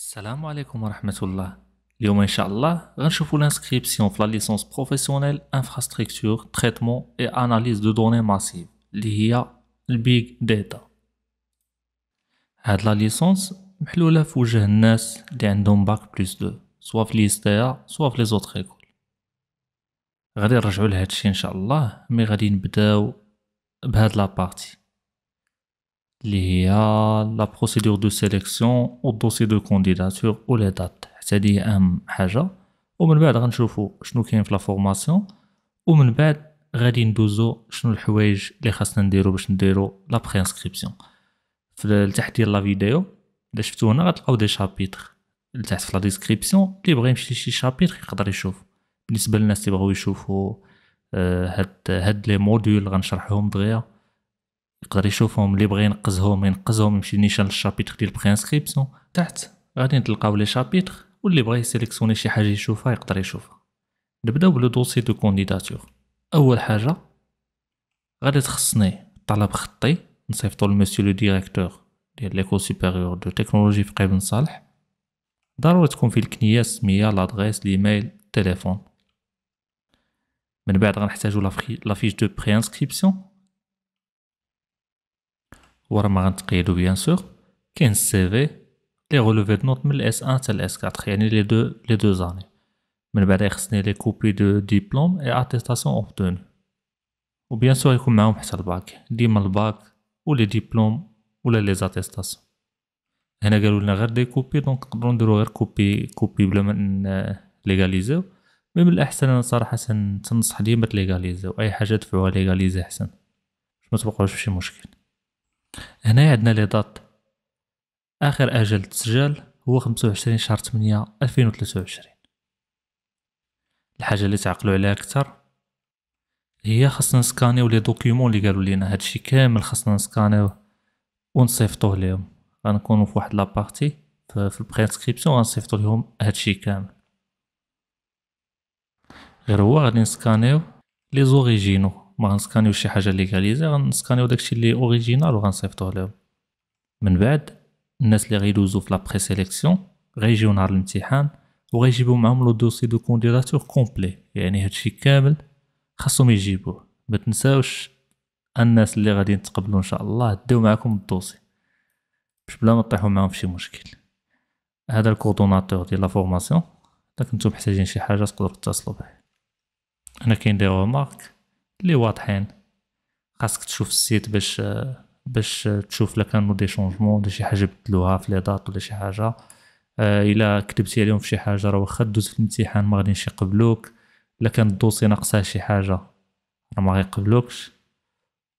السلام عليكم ورحمة الله اليوم إن شاء الله غنشوفو لانسكريبسيون في لا ليسونس بروفيسيونيل انفراستركتور تريتمون اي اناليز دو دوني ماسيف اللي هي البيج داتا هاد لا ليسونس محلولة في وجه الناس اللي عندهم باك بلس دو سوا في ليستيا سوا في لي زوطخ ايكول غادي نرجعو لهادشي ان شاء الله مي غادي نبداو بهاد لابارتي اللي هي لا بروسيدور دو سيليكسيون دوسي دو كونديداتور و لي دات حتى هادي اهم حاجه ومن بعد غنشوفو شنو كاين في لا فورماسيون ومن بعد غادي ندوزو شنو الحوايج اللي خاصنا نديرو باش نديرو لا برينسكريبسيون في التحت ديال لا فيديو الا شفتو هنا غتلقاو دي شابيتر لتحت في لا ديسكريبسيون اللي بغا يمشي لشي شابيتر يقدر يشوف بالنسبه للناس اللي بغاو يشوفوا آه، هاد هاد لي موديول غنشرحهم دغيا يقدر يشوفهم اللي بغى ينقزهم ينقزهم يمشي نيشان للشابيتر ديال برينسكريبسيون تحت غادي نتلقاو لي شابيتر واللي بغى يسيليكسيوني شي حاجه يشوفها يقدر يشوفها نبداو بلو دوسي دو كونديداتور اول حاجه غادي تخصني طلب خطي نصيفطو لمسيو لو ديريكتور ديال ليكو سوبيريور دو تكنولوجي في قابن صالح ضروري تكون فيه الكنيه السميه لادريس ليميل التليفون من بعد غنحتاجو لافيش دو بري انسكريبسيون ورا ما غنتقيدو بيان سور كاين السي في لي غولوفي دو نوت من الاس 1 حتى الاس 4 يعني لي دو لي دو زاني من بعد خصني لي كوبي دو ديبلوم اي اتيستاسيون اوبتون وبيان سور يكون معاهم حتى الباك ديما الباك و لي ديبلوم ولا لي زاتيستاسيون هنا قالوا لنا غير دي كوبي دونك نقدروا نديرو غير كوبي كوبي بلا ما ليغاليزيو مي من الاحسن انا صراحه تنصح ديما تليغاليزيو اي حاجه تدفعوها ليغاليزي احسن باش ما تبقاوش فشي مشكل هنايا عندنا لي دات اخر اجل تسجل هو 25 شهر 8 2023 الحاجه اللي تعقلوا عليها اكثر هي خاصنا نسكانيو لي دوكيومون اللي قالوا لينا هادشي كامل خاصنا نسكانيو ونصيفطوه ليهم غنكونوا في واحد لابارتي في البريسكريبسيون غنصيفطو ليهم هادشي كامل غير هو غادي نسكانيو لي زوريجينو ما غنسكانيو شي حاجه ليغاليزي غنسكانيو داكشي اللي اوريجينال وغنصيفطوه لهم من بعد الناس اللي غيدوزو في لا بري سيليكسيون غيجيو نهار الامتحان وغيجيبو معاهم لو دوسي دو كونديداتور كومبلي يعني هادشي كامل خاصهم يجيبوه ما تنساوش الناس اللي غادي تقبلوا ان شاء الله ديو معكم الدوسي باش بلا ما تطيحوا معاهم فشي مشكل هذا الكوردوناتور ديال لا فورماسيون داك كنتو محتاجين شي حاجه تقدروا تتصلوا به انا دي رومارك اللي واضحين خاصك تشوف السيت باش باش تشوف لا كانوا دي شونجمون ولا شي حاجه بدلوها في لي دات ولا شي حاجه آه، الا كتبتي عليهم في شي حاجه راه واخا دوز في الامتحان ما غاديش يقبلوك الا كان الدوسي ناقصها شي حاجه راه ما غيقبلوكش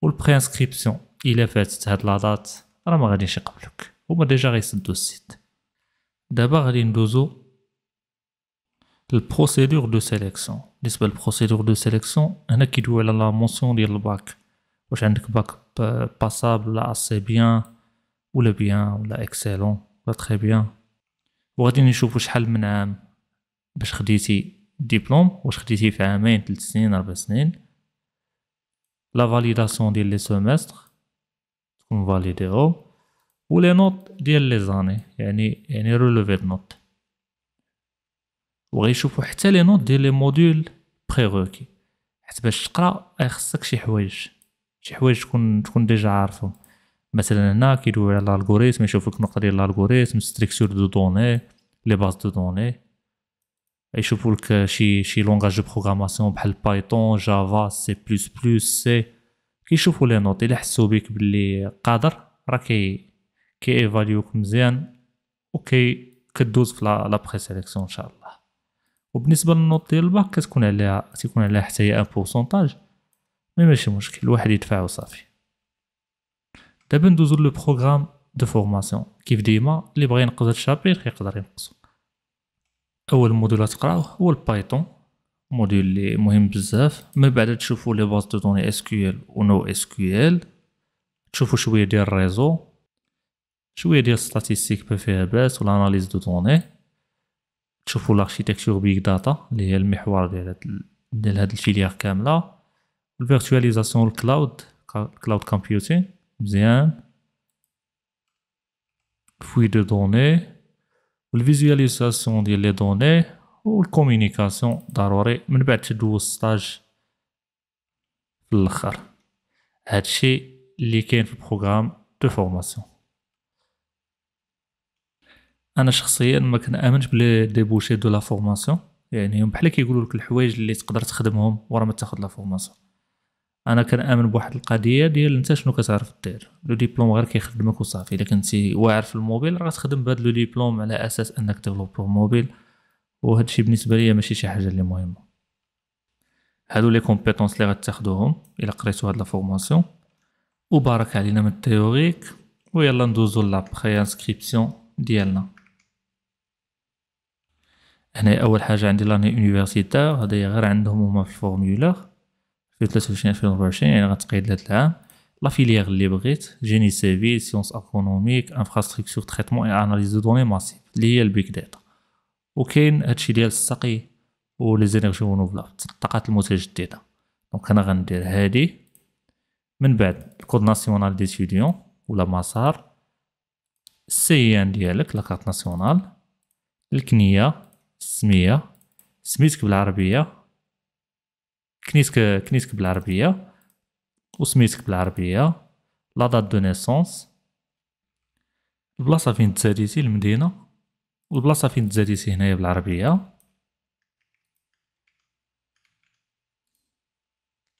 والبرينسكريبسيون الا فاتت هاد لا دات راه ما غاديش يقبلوك هما ديجا غيسدو السيت دابا غادي ندوزو la procédure de sélection. la procédure de sélection, y la mention du bac. bac euh, passable, assez bien, ou bien, excellent, très bien. diplôme, un diplôme, la validation des semestres, qu'on ou les notes des années, il de notes. وغيشوفوا حتى لي نوت ديال لي موديول بريغوكي حيت باش تقرا خصك شي حوايج شي حوايج تكون تكون ديجا عارفهم مثلا هنا كيدوي على الالغوريثم يشوف لك النقطه ديال الالغوريثم ستريكتور دو دوني لي باز دو دوني يشوفوا لك شي شي لونغاج دو بروغراماسيون بحال بايثون جافا سي بلس بلس سي كيشوفوا لي نوت الا حسوا بك باللي قادر راه كي كي ايفاليوك مزيان وكي كدوز في لا بري سيليكسيون ان شاء الله وبالنسبه للنوت ديال الباك كتكون عليها تيكون عليها حتى هي ان بورسونتاج مي ماشي مشكل الواحد يدفع وصافي دابا ندوزو لو بروغرام دو فورماسيون كيف ديما اللي بغى ينقص هاد الشابير يقدر ينقصو اول موديول تقراوه هو البايثون موديول اللي مهم بزاف من بعد تشوفوا لي باز دو دوني اس كيو ال ونو اس كيو ال تشوفوا شويه ديال الريزو شويه ديال ستاتستيك ما فيها باس اناليز دو دوني تشوفوا لاركيتكتور بيك داتا اللي هي المحور ديال ديال هاد الفيليار كامله الفيرتواليزاسيون الكلاود كلاود كومبيوتين مزيان فوي دو دوني والفيزواليزاسيون ديال لي دوني والكومينيكاسيون ضروري من بعد تدوز ستاج في الاخر هادشي اللي كاين في البروغرام دو فورماسيون انا شخصيا ما كنامنش بلي ديبوشي دو لا فورماسيون يعني بحال كيقولوا لك الحوايج اللي تقدر تخدمهم ورا ما تاخذ لا فورماسيون انا كنامن بواحد القضيه ديال انت شنو كتعرف دير لو ديبلوم غير كيخدمك وصافي الا كنتي واعر في الموبيل راه تخدم بهذا لو ديبلوم على اساس انك ديفلوبر موبيل وهذا الشيء بالنسبه ليا ماشي شي حاجه اللي مهمه هادو لي كومبيتونس اللي غتاخدوهم الا قريتو هاد لا فورماسيون وبارك علينا من التيوريك ويلا ندوزو لابخي انسكريبسيون ديالنا هنا اول حاجه عندي لاني يونيفرسيتار هذا غير عندهم هما في الفورمولار في 23 2024 يعني غتقيد لهاد العام لا فيليير اللي بغيت جيني سيفي سيونس اكونوميك انفراستركتور تريتمون اي اناليز دو دوني ماسيف اللي هي البيك داتا وكاين هادشي ديال السقي و لي زينيرجي الطاقات المتجدده دونك انا غندير هادي من بعد الكود ناسيونال دي ديتيديون ولا مسار السي ان ديالك لاكارت ناسيونال الكنيه السميه سميتك بالعربيه كنيتك كنيتك بالعربيه وسميتك بالعربيه لا دات دو نيسونس البلاصه فين تزاديتي المدينه والبلاصه فين تزاديتي هنايا بالعربيه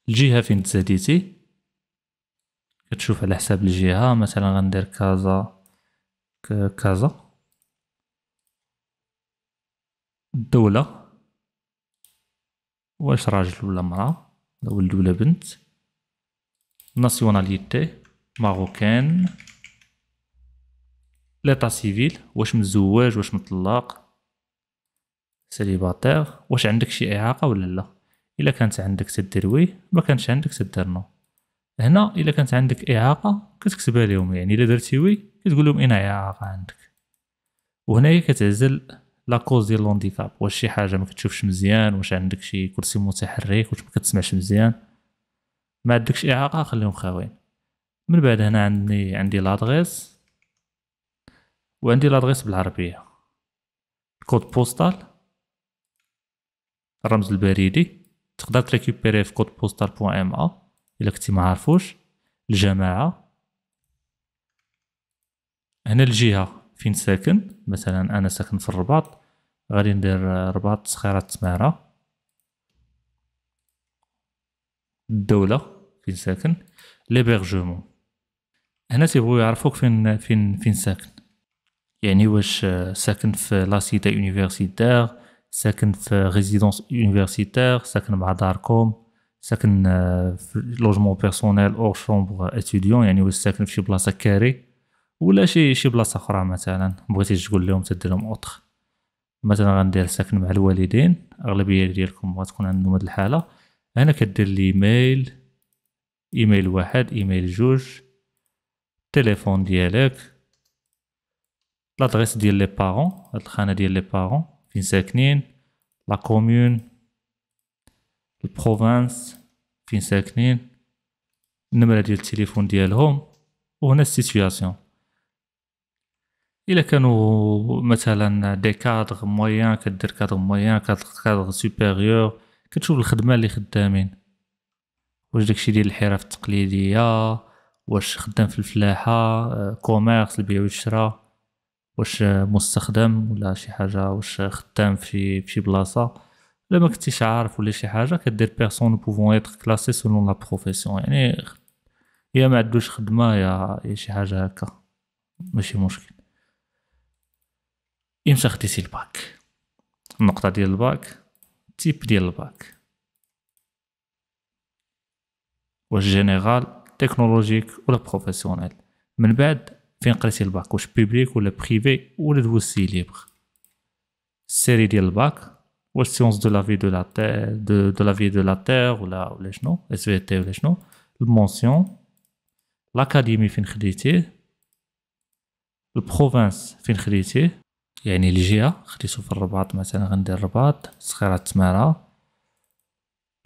الجهه فين تزاديتي كتشوف على حساب الجهه مثلا غندير كازا كازا الدولة واش راجل ولا مرأة ولد ولا بنت ناسيوناليتي ماروكان ليطا سيفيل واش مزواج واش مطلق سيليباتير واش عندك شي اعاقه ولا لا الا كانت عندك تدير وي ما كانش عندك تدير نو هنا الا كانت عندك اعاقه كتكتبها لهم يعني الا درتي وي كتقول لهم انا اعاقه عندك وهنايا كتعزل لا كوز ديال لونديكاب واش شي حاجه ما كتشوفش مزيان واش عندك شي كرسي متحرك واش ما كتسمعش مزيان ما عندكش اعاقه خليهم خاويين من بعد هنا عندي عندي لادريس وعندي لادغيس بالعربيه كود بوستال الرمز البريدي تقدر تريكوبيري في كود بوستال بوان ام ا الا كنتي ما عارفوش الجماعه هنا الجهه فين ساكن مثلا انا ساكن في الرباط غادي ندير رباط صخيرة تماره الدولة فين ساكن ليبرجومون هنا تيبغيو يعرفوك فين فين فين ساكن يعني واش ساكن في لا سيتي يونيفرسيتير ساكن في ريزيدونس يونيفرسيتير ساكن مع داركم ساكن في لوجمون بيرسونيل اور شومبر اتيديون يعني واش ساكن في شي بلاصه كاري ولا شي شي بلاصه اخرى مثلا بغيتي تقول لهم تدير لهم اوتخ مثلا غندير ساكن مع الوالدين اغلبيه ديالكم غتكون عندهم هاد الحاله هنا كدير الايميل ايميل واحد ايميل جوج تليفون ديالك لادريس ديال لي بارون هاد الخانه ديال لي بارون فين ساكنين لا كوميون البروفانس فين ساكنين النمره ديال التليفون ديالهم وهنا السيتوياسيون الا كانوا مثلا دي كادغ مويان كدير كادغ مويان كادغ سوبيريور كتشوف الخدمه اللي خدامين واش داكشي ديال الحرف التقليديه واش خدام في الفلاحه كوميرس البيع والشراء واش مستخدم ولا شي حاجه واش خدام في شي بلاصه الا ما كنتيش عارف ولا شي حاجه كدير بيرسون بوفون ايتر كلاسي سولون لا بروفيسيون يعني يا ما عندوش خدمه يا شي حاجه هكا ماشي مشكل امتى خديتي الباك النقطه ديال الباك تيب ديال الباك واش جينيرال تكنولوجيك ولا بروفيسيونيل من بعد فين قريتي الباك واش بيبليك ولا بريفي ولا دوسي ليبر السيري ديال الباك واش سيونس دو لا في دو لا تير دو, دو لا في دو لا تير ولا ولا شنو اس في تي ولا شنو المونسيون لاكاديمي فين خديتيه البروفانس فين خديتيه يعني الجهة خديتو في الرباط مثلا غندير الرباط صغيرة تمارة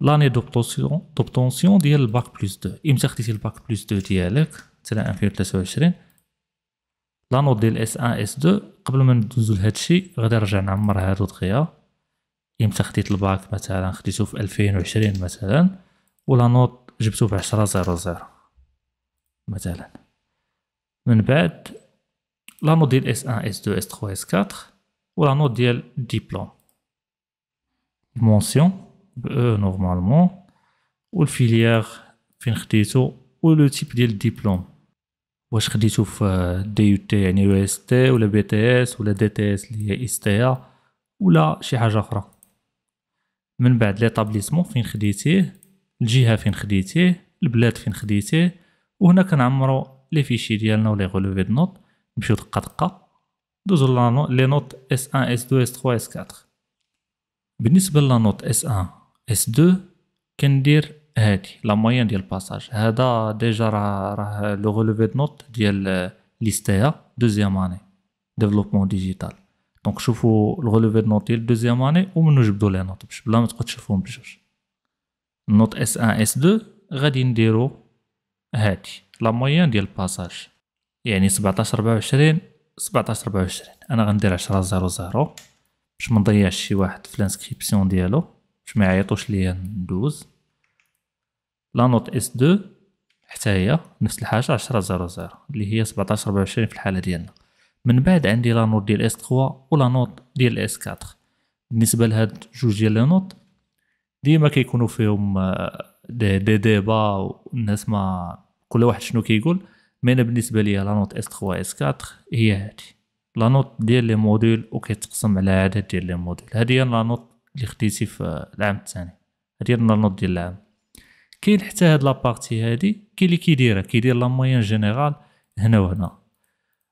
لاني دوبتونسيون ديال الباك بلس دو امتى خديتي الباك بلس دو ديالك مثلا ألفين لا لانو ديال اس ان اس دو قبل ما ندوزو لهادشي غادي نرجع نعمر هادو دغيا امتى خديت الباك مثلا خديتو في ألفين وعشرين مثلا لا نوط جبتو عشرة زيرو زيرو مثلا من بعد لا نوت ديال اس 1 اس 2 اس 3 اس 4 ولا نوت ديال ديبلوم المونسيون ب او نورمالمون والفيليير فين خديتو ولو تيب ديال الدبلوم واش خديتو في دي يو تي يعني يو اس تي ولا بي تي اس ولا دي تي اس اللي هي اس تي ولا شي حاجه اخرى من بعد طابليسمون فين خديتيه الجهه فين خديتيه البلاد فين خديتيه وهنا كنعمرو لي فيشي ديالنا ولي غولوفي دو نوت نمشيو دقه دقه ندوزو لانو لي نوت اس 1 اس 2 اس 3 اس 4 بالنسبه لانوت اس 1 اس 2 كندير هادي لا موين ديال الباساج هذا ديجا راه راه لو غولوفي دو نوت ديال ليستيا دوزيام اني ديفلوبمون ديجيتال دونك لو غولوفي دو نوت ديال دوزيام اني ومنو جبدو لي نوت بلا ما تقعد تشوفهم بجوج نوت اس 1 اس 2 غادي نديرو هادي لا موين ديال الباساج يعني سبعتاش ربعة 17 سبعتاش ربعة انا غندير عشرة زيرو زيرو باش ما نضيعش شي واحد في لانسكريبسيون ديالو باش ما يعيطوش ليا ندوز لا نوت اس دو حتى هي نفس الحاجه عشرة زيرو زيرو اللي هي سبعتاش ربعة في الحاله ديالنا من بعد عندي لا نوت ديال اس تخوا ولا نوت ديال اس كاتر بالنسبه لهاد جوج ديال لي نوت ديما كيكونوا فيهم دي دي با والناس ما كل واحد شنو كيقول كي مي انا بالنسبه ليا لا نوت اس 3 اس 4 هي هادي لا نوت ديال لي موديل وكيتقسم على عدد ديال لي موديل هادي هي لا نوت اللي خديتي في العام الثاني هادي هي لا نوت ديال العام كاين حتى هاد بارتي هادي كاين اللي كيديرها كيدير لا موين جينيرال هنا وهنا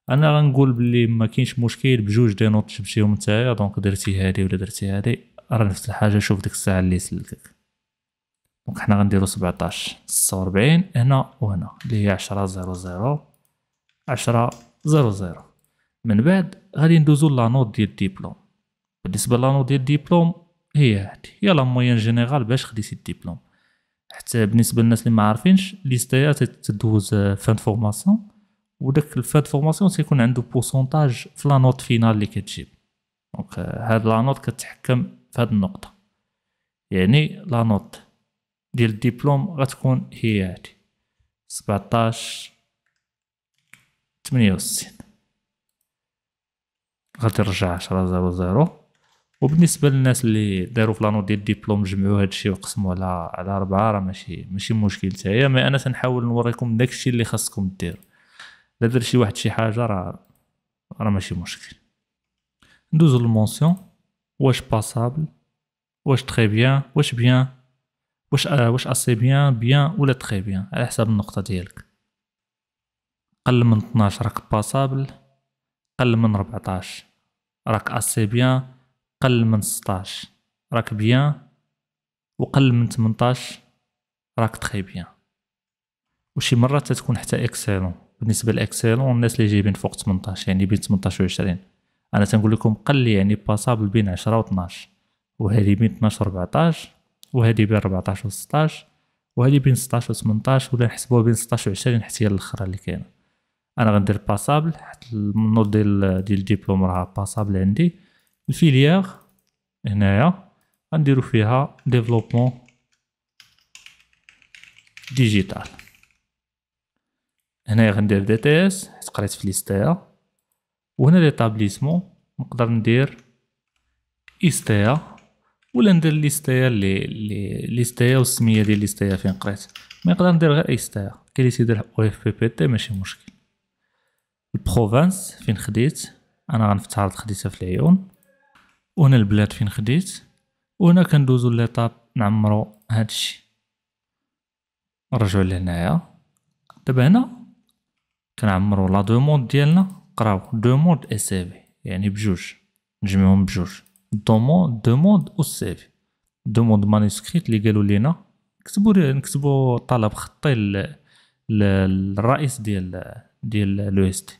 انا غنقول بلي ما كاينش مشكل بجوج دي نوت جبتيهم نتايا دونك درتي هادي ولا درتي هادي راه نفس الحاجه شوف ديك الساعه اللي سلكك دونك حنا غنديرو 17 46 هنا وهنا اللي هي 10 0 0 10 0 0 من بعد غادي ندوزو لانوت ديال الدبلوم بالنسبه لانوت ديال الدبلوم هي هادي هي لا موين جينيرال باش خديتي الدبلوم حتى بالنسبه للناس اللي ما عارفينش ليستيات تدوز فان فورماسيون وداك الفان فورماسيون تيكون عنده بورسونتاج في لا نوت فينال اللي كتجيب دونك هاد لا نوت كتحكم في هاد النقطه يعني لا نوت ديال الدبلوم غتكون هي هادي 17 68 غادي نرجع 10 0 و وبالنسبه للناس اللي داروا في لانو ديال الدبلوم جمعوا هادشي وقسموا على على ربعة راه ماشي ماشي مشكل هي مي انا تنحاول نوريكم داكشي اللي خاصكم دير لا دار شي واحد شي حاجه راه راه ماشي مشكل ندوزو للمونسيون واش باسابل واش تري بيان واش بيان واش واش اسي بيان بيان ولا تري بيان على حساب النقطه ديالك قل من 12 راك باسابل قل من 14 راك اسي بيان قل من 16 راك بيان وقل من 18 راك تري بيان وشي مره تتكون حتى اكسيلون بالنسبه لاكسلون الناس اللي جايبين فوق 18 يعني بين 18 و 20 انا تنقول لكم قل يعني باسابل بين 10 و 12 وهذه بين 12 و 14 وهذه بين 14 و 16 وهذه بين 16 و 18 ولا نحسبوها بين 16 و 20 حتى هي الاخرى اللي كاينه انا غندير باسابل حيت النوض ديال ديال الدبلوم راه باسابل عندي الفيليير هنايا غنديرو فيها ديفلوبمون ديجيتال هنايا غندير دي تي اس حيت قريت في ليستير وهنا ليطابليسمون نقدر ندير ايستيا ولا ندير ليستايا لي لي ليستايا والسميه ديال ليستايا فين قريت ما نقدر ندير غير ايستايا كاين اللي تيدير او اف بي بي تي ماشي مشكل البروفانس فين خديت انا غنفترض خديتها في العيون وهنا البلاد فين خديت وهنا كندوزو ليطاب نعمرو هادشي نرجعو لهنايا دابا هنا كنعمرو لا دوموند ديالنا قراو دوموند اي سي في يعني بجوج نجمعهم بجوج دوموند دوموند او سيفي دوموند مانوسكريت اللي قالوا لينا نكتبوا نكتبوا طلب خطي للرئيس ديال ديال لو اس تي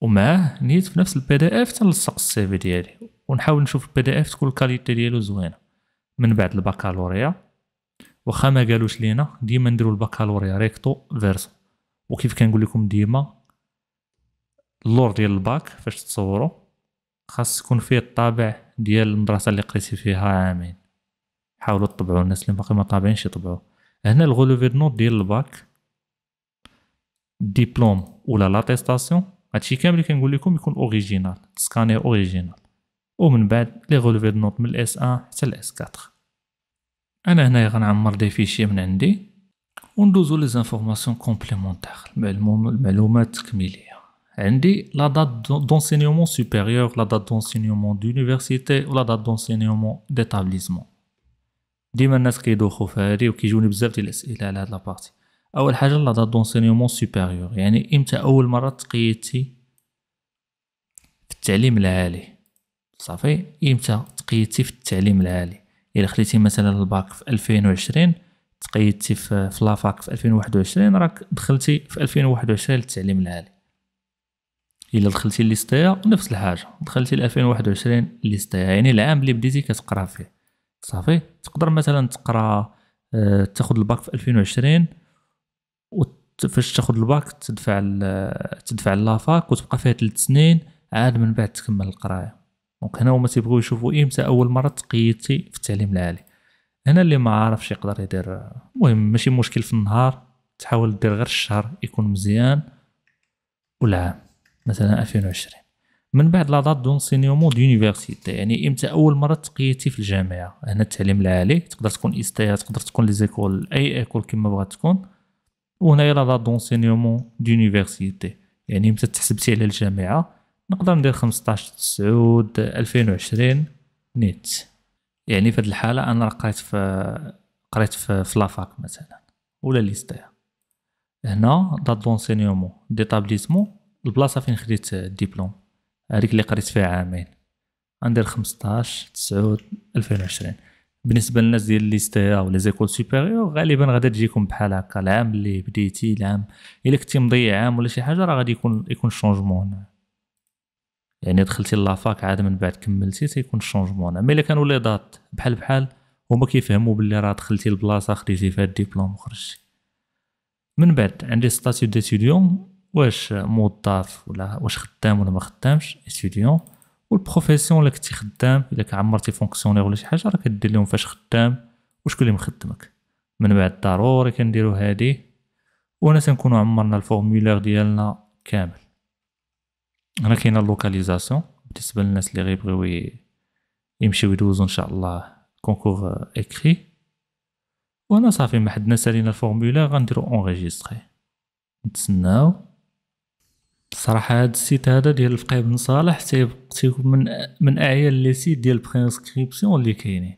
ومعاه نيت في نفس البي دي اف تنلصق السيفي ديالي ونحاول نشوف البي دي اف تكون الكاليتي ديالو زوينه من بعد الباكالوريا واخا ما قالوش لينا ديما نديرو الباكالوريا ريكتو فيرسو وكيف كنقول لكم ديما اللور ديال الباك فاش تصورو خاص يكون فيه الطابع ديال المدرسه اللي قريتي فيها عامين حاولوا تطبعوا الناس اللي باقي ما طابعينش يطبعوا هنا الغولوفي دو نوت ديال الباك ديبلوم ولا لاتيستاسيون هادشي كامل اللي كنقول لكم يكون اوريجينال سكاني اوريجينال ومن بعد لي غولوفي دو نوت من الاس 1 حتى الاس 4 انا هنايا غنعمر دي فيشي من عندي وندوزو لي زانفورماسيون كومبليمونتير المعلومات التكميليه عندي لا دات دونسينيومون سوبيريور لا دات دونسينيومون دونيفرسيتي ولا دات دونسينيومون ديتابليسمون ديما الناس كيدوخو في هادي وكيجوني بزاف ديال الاسئله على هاد لابارتي اول حاجه لا دات دونسينيومون سوبيريور يعني امتى اول مره تقيدتي في التعليم العالي صافي امتى تقيدتي في التعليم العالي الا خديتي مثلا الباك في 2020 تقيدتي في لافاك في 2021 راك دخلتي في 2021 للتعليم العالي الا دخلتي ليستيا نفس الحاجه دخلتي ل 2021 ليستيا يعني العام اللي بديتي كتقرا فيه صافي تقدر مثلا تقرا أه تاخذ الباك في 2020 فاش تاخذ الباك تدفع تدفع لافاك وتبقى فيها 3 سنين عاد من بعد تكمل القرايه دونك هنا هما تيبغيو يشوفوا امتى اول مره تقيدتي في التعليم العالي هنا اللي ما عارفش يقدر يدير المهم ماشي مشكل في النهار تحاول دير غير الشهر يكون مزيان والعام مثلا 2020 من بعد لا دات دونسينيومون دونيفرسيتي يعني امتى اول مره تقيتي في الجامعه هنا التعليم العالي تقدر تكون استايا تقدر تكون لي زيكول اي ايكول كما بغات تكون وهنا لا دات دونسينيومون دونيفرسيتي يعني امتى تحسبتي على الجامعه نقدر ندير 15 تسعود 2020 نيت يعني في هذه الحاله انا قريت في قريت في, في لافاك مثلا ولا ليستيا هنا دات دونسينيومون ديتابليسمون البلاصه فين خديت الدبلوم هذيك اللي قريت فيها عامين غندير 15 9 2020 بالنسبه للناس ديال ليستيا ولا زيكول سوبيريور غالبا غادي تجيكم بحال هكا العام اللي بديتي العام الا كنتي مضيع عام ولا شي حاجه راه غادي يكون يكون شونجمون يعني دخلتي لافاك عاد من بعد كملتي تيكون شونجمون مي الا كانوا لي دات بحال بحال هما كيفهموا باللي راه دخلتي البلاصه خديتي فيها الدبلوم وخرجتي من بعد عندي ستاتيو ديتيديوم واش موظف ولا واش خدام ولا ما خدامش استوديون والبروفيسيون الا كنتي خدام الا كعمرتي فونكسيونير ولا شي حاجه راه كدير لهم فاش خدام وشكون اللي مخدمك من بعد ضروري كنديرو هادي وانا تنكونو عمرنا الفورمولير ديالنا كامل هنا كاينه اللوكاليزاسيون بالنسبه للناس اللي غيبغيو يمشيو يدوزو ان شاء الله كونكور اكري وانا صافي ما حدنا سالينا الفورمولير غنديرو اونغيجيستري نتسناو صراحة هذا السيت هذا ديال الفقيه بن صالح تيكون من من اعيان لي سيت ديال برينسكريبسيون اللي كاينين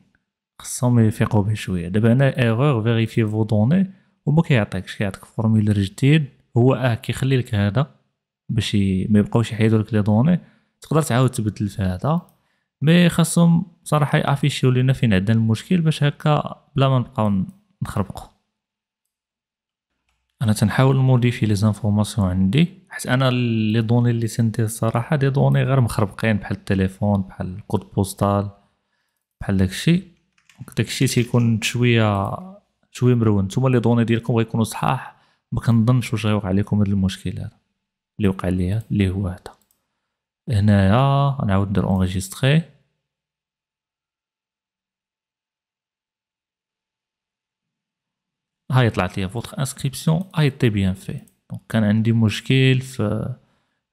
خصهم يفيقوا به شويه دابا هنا ايغور فيريفي فو دوني وما كيعطيكش كيعطيك فورمولير جديد هو اه كيخلي لك هذا باش ما يبقاوش يحيدوا لك لي دوني تقدر تعاود تبدل في هذا مي خاصهم صراحه يافيشيو لينا فين عندنا المشكل باش هكا بلا ما نبقاو نخربقوا انا تنحاول موديفي لي زانفورماسيون عندي حيت انا لي دوني اللي سنتي الصراحه دي دوني غير مخربقين بحال التليفون بحال الكود بوستال بحال داكشي داكشي تيكون شويه شويه مرون نتوما لي دوني ديالكم غيكونوا صحاح ما كنظنش واش غيوقع لكم هذا المشكل هذا اللي وقع ليا اللي هو هذا هنايا نعاود ندير اونغيستري هاي طلعت لي فوتر انسكريبسيون هاي تي بيان في دونك كان عندي مشكل في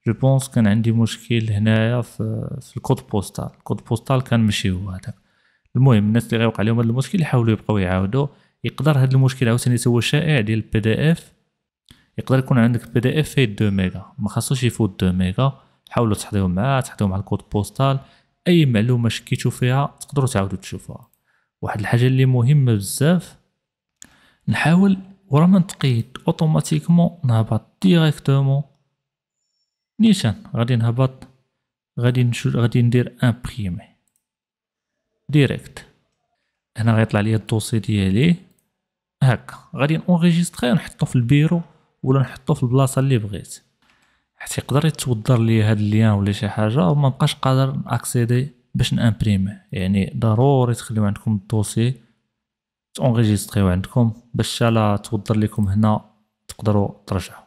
جو بونس كان عندي مشكل هنايا في, في الكود بوستال الكود بوستال كان ماشي هو هذاك المهم الناس اللي غيوقع لهم هذا المشكل يحاولوا يبقاو يعاودوا يقدر هذا المشكل عاوتاني هو شائع ديال البي دي اف يقدر يكون عندك بي دي اف في 2 ميغا ما خاصوش يفوت 2 ميغا حاولوا تحضيو معاه تحضيو مع الكود بوستال اي معلومه شكيتو فيها تقدروا تعاودوا تشوفوها واحد الحاجه اللي مهمه بزاف نحاول ورا ما نتقيد اوتوماتيكمون نهبط ديريكتومون نيشان غادي نهبط غادي نشوف غادي ندير امبريمي ديريكت هنا غيطلع لي الدوسي ديالي هكا غادي نونغيجيستري نحطو في البيرو ولا نحطو في البلاصه اللي بغيت حتى يقدر يتودر لي هاد الليان ولا شي حاجه وما بقاش قادر ناكسيدي باش نامبريمي يعني ضروري تخليو عندكم الدوسي تونغيجيستريو عندكم باش لا توضر لكم هنا تقدروا ترجعوا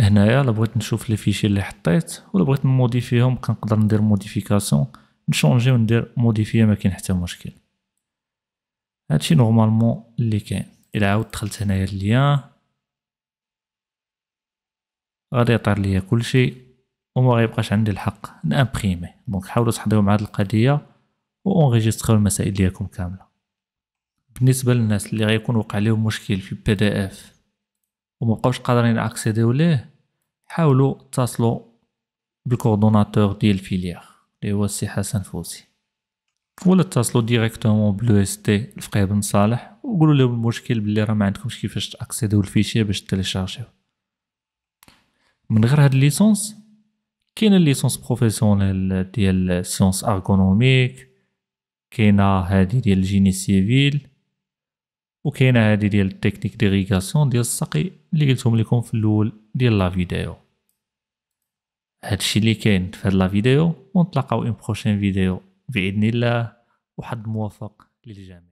هنايا الا بغيت نشوف لي فيشي اللي حطيت ولا بغيت نموديفيهم كنقدر ندير موديفيكاسيون نشونجي وندير موديفيه ما كاين حتى مشكل هادشي نورمالمون اللي كاين الا عاود دخلت هنايا ليا غادي يطير ليا كلشي وما غيبقاش عندي الحق نامبريمي دونك حاولوا تحضروا مع هاد القضيه وانغيجيستريو المسائل ديالكم كامله بالنسبه للناس اللي غيكون وقع لهم مشكل في بي دي اف ومبقاوش قادرين اكسيديو ليه حاولوا اتصلوا بالكوردوناتور ديال الفيليير اللي هو السي حسن فوزي ولا اتصلوا ديريكتومون بلو اس تي الفقيه بن صالح وقولوا لهم المشكل بلي راه ما عندكمش كيفاش تاكسيديو الفيشي باش تيليشارجيو من غير هاد الليسونس كاين الليسونس بروفيسيونيل ديال سيونس ارغونوميك كاينه هادي ديال الجيني سيفيل وكاينه هادي ديال التكنيك ديغيغاسيون ديال السقي اللي قلتهم لكم في الاول ديال لا فيديو هادشي اللي كاين في هاد لا فيديو ونتلاقاو ان بروشين فيديو باذن الله وحد موفق للجميع